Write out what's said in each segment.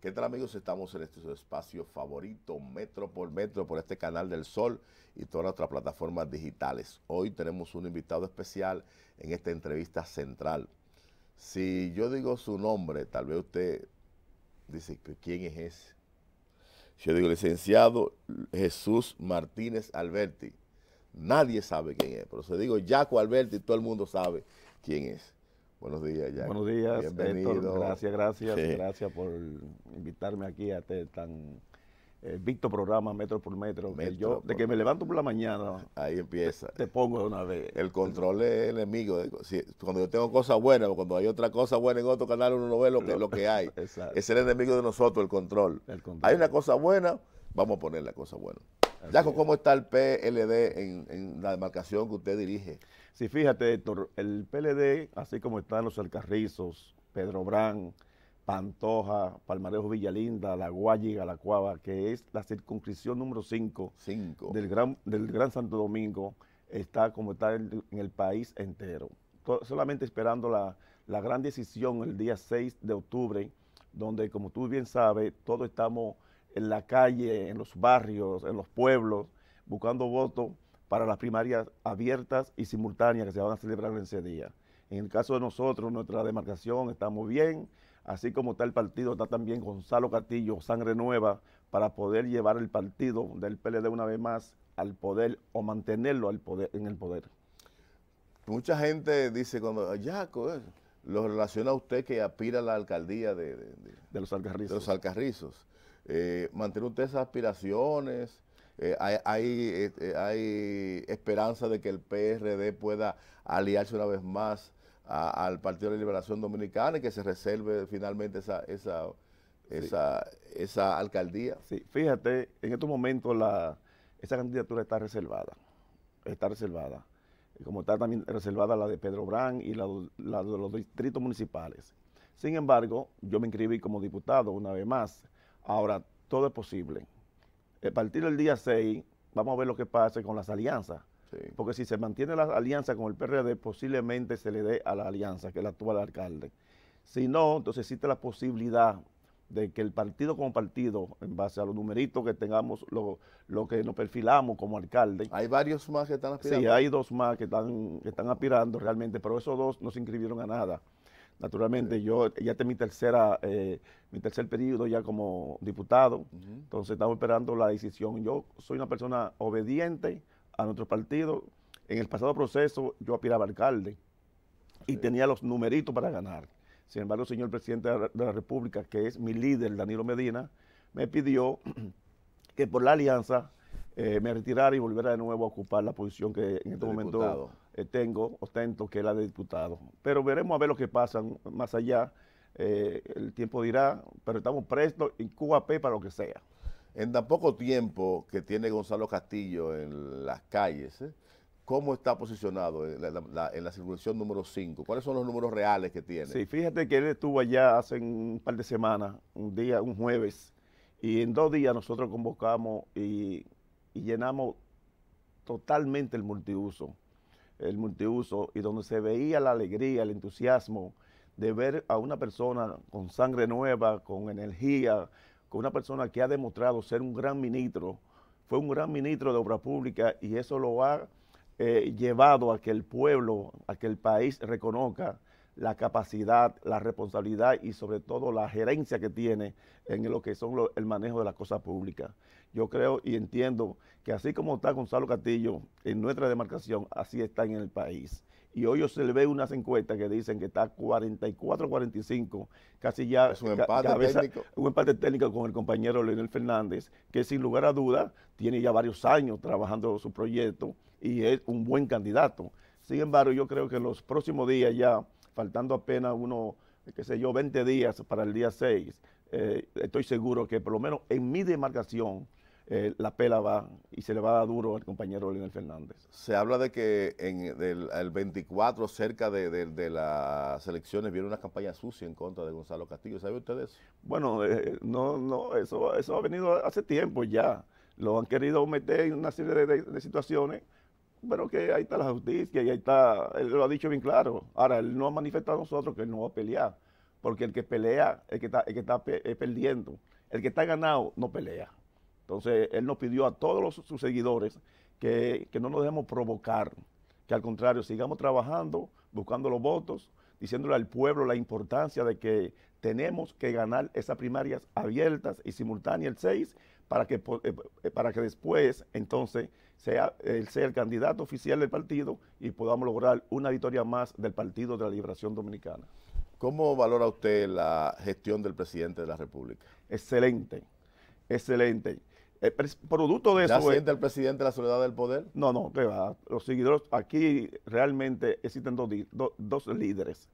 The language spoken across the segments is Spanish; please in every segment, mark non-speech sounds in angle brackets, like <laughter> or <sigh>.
¿Qué tal amigos? Estamos en este espacio favorito, Metro por Metro, por este canal del Sol y todas otras plataformas digitales. Hoy tenemos un invitado especial en esta entrevista central. Si yo digo su nombre, tal vez usted dice, ¿quién es ese? Yo digo, licenciado Jesús Martínez Alberti. Nadie sabe quién es, pero se digo Jaco Alberti, todo el mundo sabe quién es. Buenos días, Jack. Buenos días, Bienvenido. gracias, gracias. Gracias por invitarme aquí a este tan eh, victo programa metro por metro. de que me levanto por la mañana. Ahí empieza. Te, pongo de una vez. El control es el enemigo. cuando yo tengo cosas buenas, o cuando hay otra cosa buena en otro canal, uno no ve lo que, lo que hay. <laughs> es el enemigo de nosotros, el control. Hay una cosa buena, vamos a poner la cosa buena. Yaco, ¿cómo está el PLD en, la demarcación que usted dirige? Sí, fíjate, Héctor, el PLD, así como están los Alcarrizos, Pedro Brán, Pantoja, Palmarejo Villalinda, La Guayiga, La Cuava, que es la circunscripción número 5 del gran, Santo Domingo, está como está en, el país entero. solamente esperando la, la gran decisión el día 6 de octubre, donde, como tú bien sabes, todos estamos en la calle, en los barrios, en los pueblos, buscando votos para las primarias abiertas y simultáneas que se van a celebrar en ese día. En el caso de nosotros, nuestra demarcación, está muy bien, así como está el partido, está también Gonzalo Castillo, Sangre Nueva, para poder llevar el partido del PLD una vez más al poder o mantenerlo al poder, en el poder. Mucha gente dice cuando, Jaco eh, lo relaciona usted que aspira a la alcaldía de, los, alcarrizos. los alcarrizos. Eh, ¿Mantiene usted esas aspiraciones? Eh, hay, eh, hay, esperanza de que el PRD pueda aliarse una vez más al Partido de Liberación Dominicana y que se reserve finalmente esa, esa, esa, esa alcaldía. Sí, fíjate, en estos momentos la, esa candidatura está reservada. Está reservada. Como está también reservada la de Pedro Brán y la de los distritos municipales. Sin embargo, yo me inscribí como diputado una vez más Ahora, todo es posible. A partir del día 6, vamos a ver lo que pase con las alianzas. Porque si se mantiene la alianza con el PRD, posiblemente se le dé a la alianza, que es la actual alcalde. Si no, entonces existe la posibilidad de que el partido como partido, en base a los numeritos que tengamos, lo, que nos perfilamos como alcalde. Hay varios más que están aspirando. Sí, hay dos más que están, que están aspirando realmente, pero esos dos no se inscribieron a nada. Naturalmente, yo ya tengo mi tercera, eh, mi tercer periodo ya como diputado, entonces estamos esperando la decisión. Yo soy una persona obediente a nuestro partido. En el pasado proceso yo aspiraba alcalde y tenía los numeritos para ganar. Sin embargo, el señor presidente de la, República, que es mi líder, Danilo Medina, me pidió <clears throat> que por la alianza eh, me retirara y volviera de nuevo a ocupar la posición que en este momento eh, tengo, ostento, que es la de diputado. Pero veremos a ver lo que pasa más allá. Eh, el tiempo dirá, pero estamos prestos en P para lo que sea. En tan poco tiempo que tiene Gonzalo Castillo en las calles, ¿eh? ¿cómo está posicionado en la, circulación número 5? ¿Cuáles son los números reales que tiene? Sí, fíjate que él estuvo allá hace un par de semanas, un día, un jueves, y en dos días nosotros convocamos y, y llenamos totalmente el multiuso el multiuso y donde se veía la alegría, el entusiasmo de ver a una persona con sangre nueva, con energía, con una persona que ha demostrado ser un gran ministro, fue un gran ministro de obra pública y eso lo ha eh, llevado a que el pueblo, a que el país reconozca la capacidad, la responsabilidad y sobre todo la gerencia que tiene en lo que son el manejo de las cosas públicas. Yo creo y entiendo que así como está Gonzalo Castillo en nuestra demarcación, así está en el país. Y hoy yo se le ve unas encuestas que dicen que está 44-45, casi ya es un empate, técnico. un empate técnico con el compañero Leonel Fernández, que sin lugar a duda tiene ya varios años trabajando su proyecto y es un buen candidato. Sin embargo, yo creo que en los próximos días ya, faltando apenas unos, qué sé yo, 20 días para el día 6, eh, estoy seguro que por lo menos en mi demarcación, eh, la pela va y se le va a dar duro al compañero Leonel Fernández. Se habla de que en el 24, cerca de, las elecciones, viene una campaña sucia en contra de Gonzalo Castillo. ¿Sabe usted eso? Bueno, eh, no, no, eso, eso ha venido hace tiempo ya. Lo han querido meter en una serie de, situaciones, pero que ahí está la justicia y ahí está, él lo ha dicho bien claro. Ahora, él no ha manifestado a nosotros que él no va a pelear, porque el que pelea, el que está, el que está eh, perdiendo, el que está ganado, no pelea. Entonces, él nos pidió a todos los, sus seguidores que, no nos dejemos provocar, que al contrario, sigamos trabajando, buscando los votos, diciéndole al pueblo la importancia de que tenemos que ganar esas primarias abiertas y simultáneas el 6 para que, eh, eh, para que después entonces sea, sea el candidato oficial del partido y podamos lograr una victoria más del Partido de la Liberación Dominicana. ¿Cómo valora usted la gestión del presidente de la República? Excelente, excelente. Eh, producto de eso. Eh, siente es, el presidente la soledad del poder? No, no, que va. Los seguidores, aquí realmente existen dos, líderes: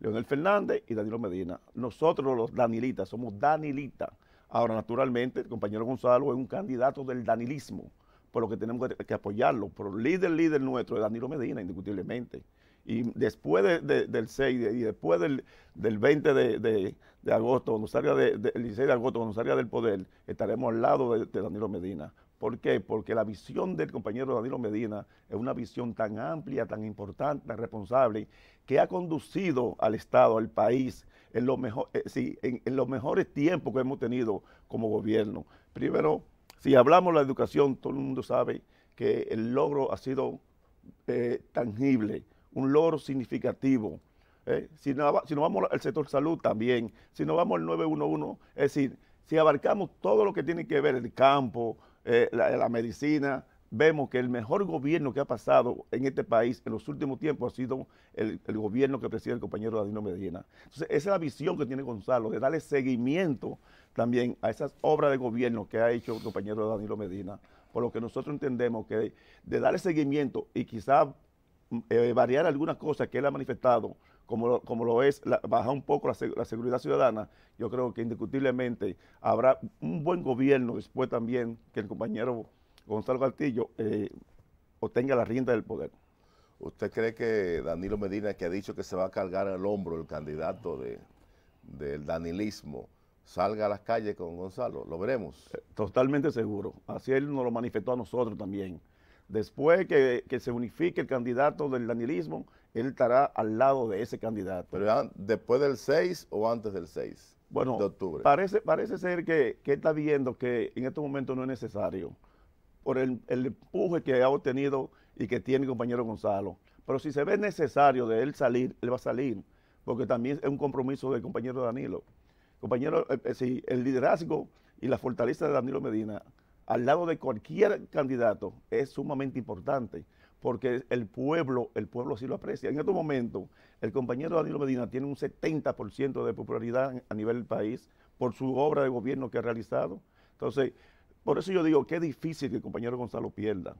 Leonel Fernández y Danilo Medina. Nosotros, los Danilitas, somos Danilitas. Ahora, naturalmente, el compañero Gonzalo es un candidato del danilismo, por lo que tenemos que, apoyarlo. Pero líder, líder nuestro es Danilo Medina, indiscutiblemente y después del 6 y después del, 20 de, agosto, cuando salga del 16 de agosto, cuando salga del poder, estaremos al lado de, Danilo Medina. ¿Por qué? Porque la visión del compañero Danilo Medina es una visión tan amplia, tan importante, tan responsable, que ha conducido al Estado, al país, en, mejor, eh, en, los mejores tiempos que hemos tenido como gobierno. Primero, si hablamos de la educación, todo el mundo sabe que el logro ha sido eh, tangible un logro significativo. ¿Eh? Si, no, vamos al sector salud también, si nos vamos al 911, es decir, si abarcamos todo lo que tiene que ver el campo, eh, la, medicina, vemos que el mejor gobierno que ha pasado en este país en los últimos tiempos ha sido el, gobierno que preside el compañero Danilo Medina. Entonces, esa es la visión que tiene Gonzalo, de darle seguimiento también a esas obras de gobierno que ha hecho el compañero Danilo Medina por lo que nosotros entendemos que de, de darle seguimiento y quizá eh, variar algunas cosas que él ha manifestado, como lo, como lo es la, bajar un poco la, seguridad ciudadana, yo creo que indiscutiblemente habrá un buen gobierno después también que el compañero Gonzalo Castillo eh, obtenga la rienda del poder. ¿Usted cree que Danilo Medina, que ha dicho que se va a cargar al hombro el candidato de, del danilismo, salga a las calles con Gonzalo? Lo veremos. Eh, totalmente seguro. Así él nos lo manifestó a nosotros también. Después que, que se unifique el candidato del danilismo, él estará al lado de ese candidato. ¿Pero después del 6 o antes del 6 bueno, de octubre? Parece, parece ser que, que está viendo que en este momento no es necesario por el, empuje que ha obtenido y que tiene el compañero Gonzalo. Pero si se ve necesario de él salir, él va a salir, porque también es un compromiso del compañero Danilo. Compañero, eh, eh, si el liderazgo y la fortaleza de Danilo Medina al lado de cualquier candidato es sumamente importante porque el pueblo, el pueblo sí lo aprecia. En estos momentos, el compañero Danilo Medina tiene un 70% de popularidad a nivel del país por su obra de gobierno que ha realizado. Entonces, por eso yo digo que es difícil que el compañero Gonzalo pierda,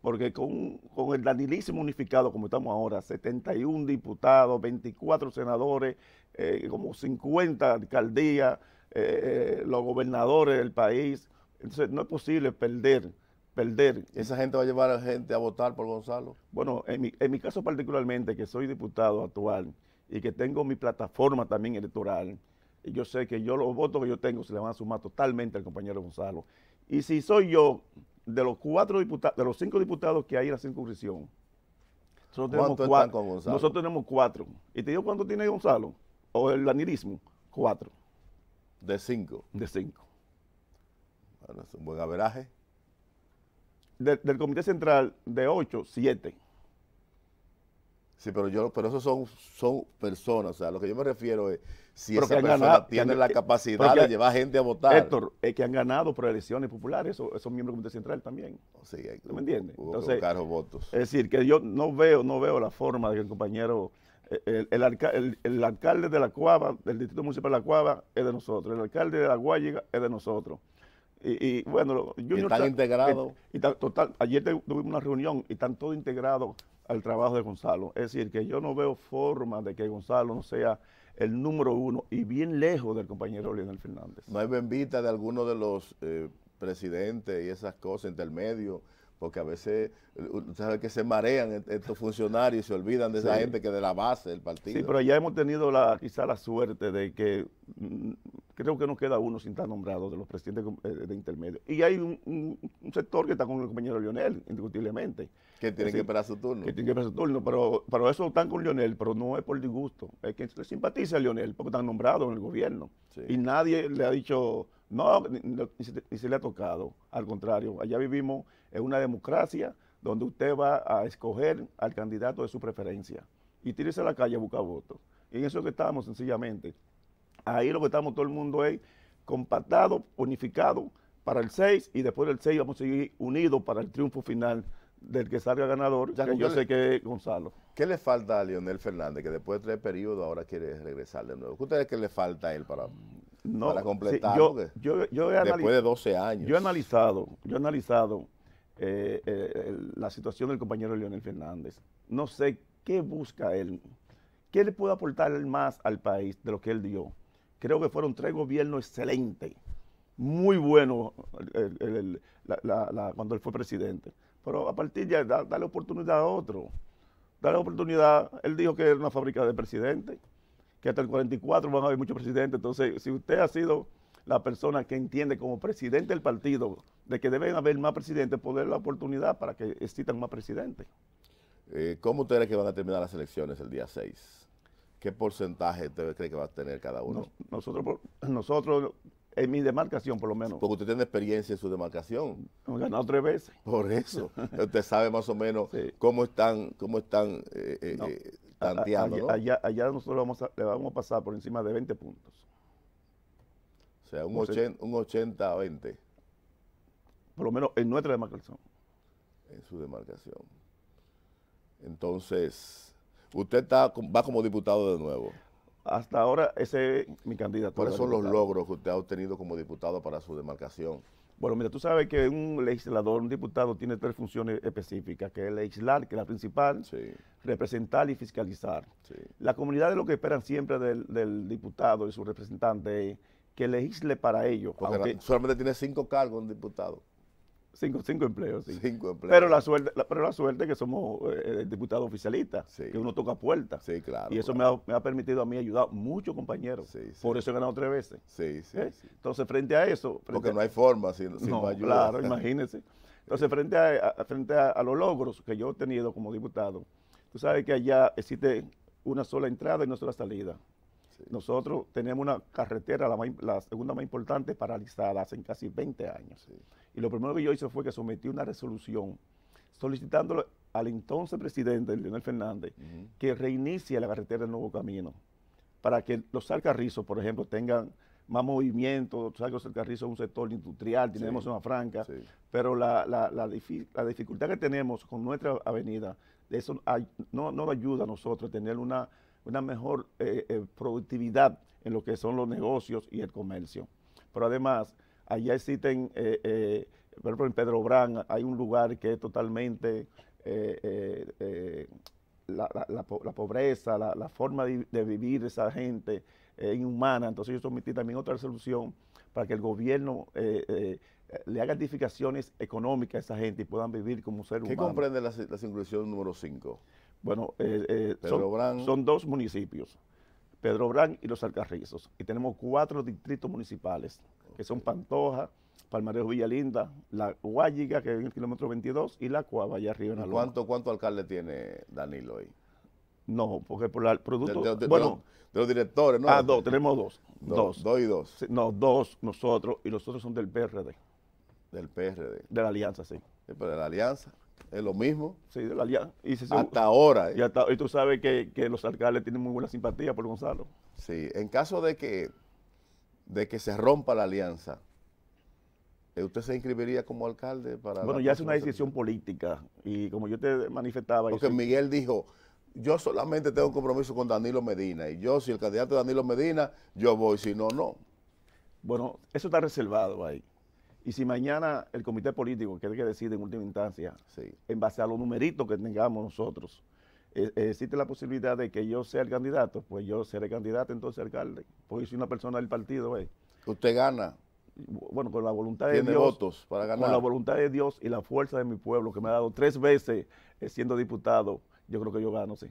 porque con, el danilismo unificado como estamos ahora, 71 diputados, 24 senadores, eh, como 50 alcaldías, eh, eh, los gobernadores del país, entonces, no es posible perder, perder. ¿Esa gente va a llevar a la gente a votar por Gonzalo? Bueno, en mi, caso particularmente, que soy diputado actual y que tengo mi plataforma también electoral, y yo sé que yo los votos que yo tengo se le van a sumar totalmente al compañero Gonzalo. Y si soy yo, de los cuatro diputados, de los cinco diputados que hay en la circunscripción, nosotros tenemos cuatro. nosotros tenemos cuatro. ¿Y te digo cuánto tiene Gonzalo? O el anirismo, cuatro. De cinco. De cinco un buen averaje. Del, Comité Central, de 8, 7. Sí, pero yo, pero esos son, son personas. O sea, lo que yo me refiero es si esa persona tiene la capacidad de llevar gente a votar. Héctor, es que han ganado por elecciones populares, esos, esos miembros del Comité Central también. Oh, sí, me entiendes? Entonces, votos. Es decir, que yo no veo, no veo la forma de que el compañero, eh, el, el, alcalde de la Cuava, del Distrito Municipal de la Cuava, es de nosotros. El alcalde de la Guayiga es de nosotros. Y, bueno, Junior. Y están integrados. Y, total, ayer tuvimos una reunión y están todos integrados al trabajo de Gonzalo. Es decir, que yo no veo forma de que Gonzalo no sea el número uno y bien lejos del compañero Leonel Fernández. No hay bendita de alguno de los eh, presidentes y esas cosas intermedios, porque a veces, ¿sabes que se marean e-, estos funcionarios y se olvidan de esa gente que de la base del partido? Sí, pero ya hemos tenido la, quizá la suerte de que mm, creo que no queda uno sin estar nombrado de los presidentes de, eh, intermedio. Y hay un, sector que está con el compañero Lionel, indiscutiblemente. Que tiene que esperar su turno. Que tiene que esperar su turno, pero, pero eso están con Lionel, pero no es por disgusto. Es que le simpatiza a Lionel, porque están nombrado en el gobierno. Y nadie le ha dicho, no, ni, se, le ha tocado. Al contrario, allá vivimos en una democracia donde usted va a escoger al candidato de su preferencia y tírese a la calle a buscar votos. Y en eso que estamos, sencillamente. Ahí lo que estamos todo el mundo es compactado, unificado para el 6 y después del 6 vamos a seguir unidos para el triunfo final del que salga ganador, ya que yo sé que es Gonzalo. ¿Qué le falta a Leonel Fernández, que después de tres periodos ahora quiere regresar de nuevo? ¿Qué ustedes qué le falta a él para, para completar? después de 12 años. Yo he analizado, yo analizado eh, eh, la situación del compañero Leonel Fernández. No sé qué busca él, qué le puede aportar más al país de lo que él dio creo que fueron tres gobiernos excelentes, muy buenos cuando él fue presidente. Pero a partir de ahí, dale oportunidad a otro. Dale oportunidad, él dijo que era una fábrica de presidentes, que hasta el 44 van a haber muchos presidentes. Entonces, si usted ha sido la persona que entiende como presidente del partido de que deben haber más presidentes, poder pues la oportunidad para que existan más presidentes. Eh, ¿Cómo ustedes que van a terminar las elecciones el día 6? ¿Qué porcentaje usted cree que va a tener cada uno? nosotros, nosotros, en mi demarcación por lo menos. Porque usted tiene experiencia en su demarcación. Hemos ganado tres veces. Por eso. <laughs> usted sabe más o menos cómo están, cómo están eh, eh, eh, tanteando. allá, nosotros le vamos a pasar por encima de 20 puntos. O sea, un, o sea, un 80-20. Por lo menos en nuestra demarcación. En su demarcación. Entonces, usted está, va como diputado de nuevo. Hasta ahora ese es mi candidato. ¿Cuáles son los logros que usted ha obtenido como diputado para su demarcación? Bueno, mira, tú sabes que un legislador, un diputado, tiene tres funciones específicas, que es legislar, que es la principal, representar y fiscalizar. Sí. La comunidad es lo que esperan siempre del, diputado y su representante, que legisle para ellos. Porque solamente tiene cinco cargos un diputado. Cinco, empleos, Cinco Pero la suerte, la, pero la suerte que somos el eh, diputados oficialistas, que uno toca puertas. claro. Y eso Me, ha, permitido a mí ayudar muchos compañeros. Por eso he ganado tres veces. ¿Eh? Entonces, frente a eso... Porque no hay forma sin, sin no, claro, <laughs> imagínense. Entonces, frente, a, frente a, los logros que yo he tenido como diputado, tú sabes que allá existe una sola entrada y una sola salida. Nosotros tenemos una carretera, la, segunda más importante, paralizada hace casi 20 años. Y lo primero que yo hice fue que sometí una resolución solicitando al entonces presidente, Leonel Fernández, que reinicie la carretera del Nuevo Camino para que los alcarrizos, por ejemplo, tengan más movimiento. sabes que los alcarrizos es un sector industrial, tenemos una franca, pero la, la, dificultad que tenemos con nuestra avenida, eso no, nos ayuda a nosotros a tener una una mejor eh, eh, productividad en lo que son los negocios y el comercio. Pero además, allá existen, eh, por ejemplo, en Pedro Brán hay un lugar que es totalmente la, pobreza, la, forma de, de, vivir esa gente eh, inhumana. Entonces yo sometí también otra solución para que el gobierno le hagan edificaciones económicas a esa gente y puedan vivir como ser humano. ¿Qué comprende la, la número 5? Bueno, eh, eh son, dos municipios, Pedro Brán y Los Alcarrizos. Y tenemos cuatro distritos municipales, que son Pantoja, Palmarejo Villalinda, La Guayiga, que es en el kilómetro 22, y La Cuava, allá arriba en la ¿Cuánto, ¿Cuánto alcalde tiene Danilo ahí? No, porque por el producto... De, los, directores, ¿no? Ah, dos, tenemos dos. dos. Dos y dos. no, dos nosotros, y los otros son del PRD. Del PRD. De la alianza, sí. de la alianza. Es lo mismo. Sí, de la alianza. hasta ahora. ¿eh? Y, tú sabes que, los alcaldes tienen muy buena simpatía por Gonzalo. Sí, en caso de que, de que se rompa la alianza, eh, ¿usted se inscribiría como alcalde para.? Bueno, ya es una decisión política. Y como yo te manifestaba. Porque Miguel dijo: Yo solamente tengo un compromiso con Danilo Medina. Y yo, si el candidato es Danilo Medina, yo voy. Si no, no. Bueno, eso está reservado ahí. Y si mañana el comité político, quiere que decide en última instancia, en base a los numeritos que tengamos nosotros, eh, existe la posibilidad de que yo sea el candidato, pues yo seré candidato entonces alcalde, porque soy una persona del partido. Eh. ¿Usted gana? Bueno, con la voluntad de Dios. votos para ganar? Con la voluntad de Dios y la fuerza de mi pueblo, que me ha dado tres veces eh, siendo diputado, yo creo que yo gano, sí.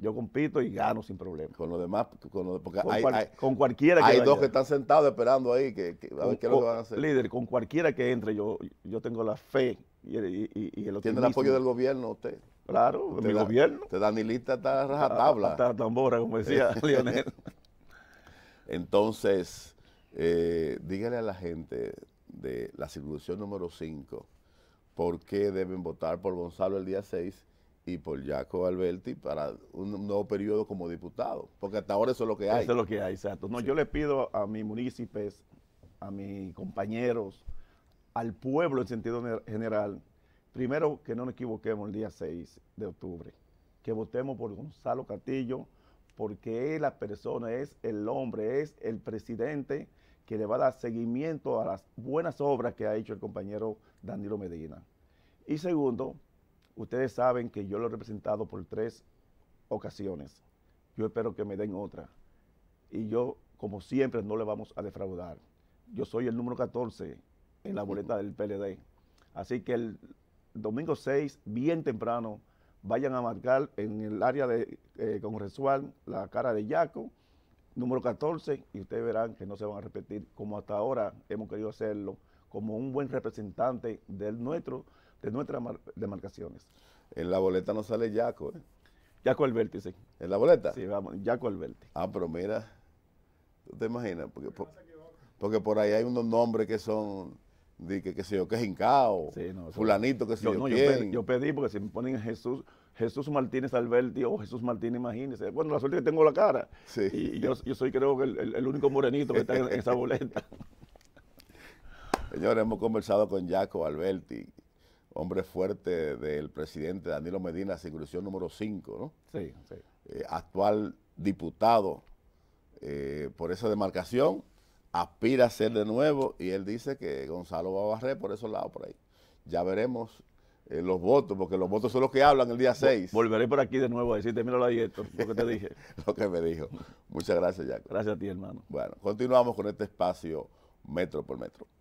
Yo compito y gano sin problema. Con los demás, con, porque hay, cualquiera que Hay dos que están sentados esperando ahí, que, lo van a hacer. Líder, con cualquiera que entre, yo, yo tengo la fe y, ¿Tiene el apoyo del gobierno usted? Claro, del mi gobierno. ni lista está rajatabla. Está tambora, como decía <laughs> Lionel. Entonces, eh, dígale a la gente de la circunstancia número 5 por qué deben votar por Gonzalo el día 6 y por Jaco Alberti para un, nuevo periodo como diputado, porque hasta ahora eso es lo que hay. Eso es lo que hay, exacto. No, yo le pido a mis municipios, a mis compañeros, al pueblo en sentido general, primero que no nos equivoquemos el día 6 de octubre, que votemos por Gonzalo Castillo, porque es la persona, es el hombre, es el presidente que le va a dar seguimiento a las buenas obras que ha hecho el compañero Danilo Medina. Y segundo, Ustedes saben que yo lo he representado por tres ocasiones. Yo espero que me den otra. Y yo, como siempre, no le vamos a defraudar. Yo soy el número 14 en la boleta del PLD. Así que el domingo 6, bien temprano, vayan a marcar en el área de eh, congresual la cara de Yaco, número 14, y ustedes verán que no se van a repetir como hasta ahora hemos querido hacerlo, como un buen representante del nuestro de nuestras demarcaciones. En la boleta no sale Jaco ¿eh? Jaco Yaco Alberti, sí. ¿En la boleta? Sí, vamos, Jaco Alberti. Ah, pero mira, ¿tú te imaginas? Porque, por, ahí hay unos nombres que son, de que, que sé yo, que es Incao, sí, fulanito, que sé yo, yo, pedí, porque si me ponen Jesús, Jesús Martínez Alberti, o oh, Jesús Martínez, imagínese. Bueno, la suerte que tengo la cara. Sí. Y yo, yo soy creo que el, único morenito que está en esa boleta. <laughs> Señores, hemos conversado con Jaco Alberti, hombre fuerte del presidente Danilo Medina, circunscripción número 5, ¿no? Sí, sí. Eh, actual diputado eh, por esa demarcación, aspira a ser de nuevo y él dice que Gonzalo va a barrer por esos lados por ahí. Ya veremos eh, los votos, porque los votos son los que hablan el día 6. Volveré por aquí de nuevo a decirte, míralo ahí esto, lo que te <laughs> dije. lo que me dijo. Muchas gracias, Jacob. Gracias a ti, hermano. Bueno, continuamos con este espacio metro por metro.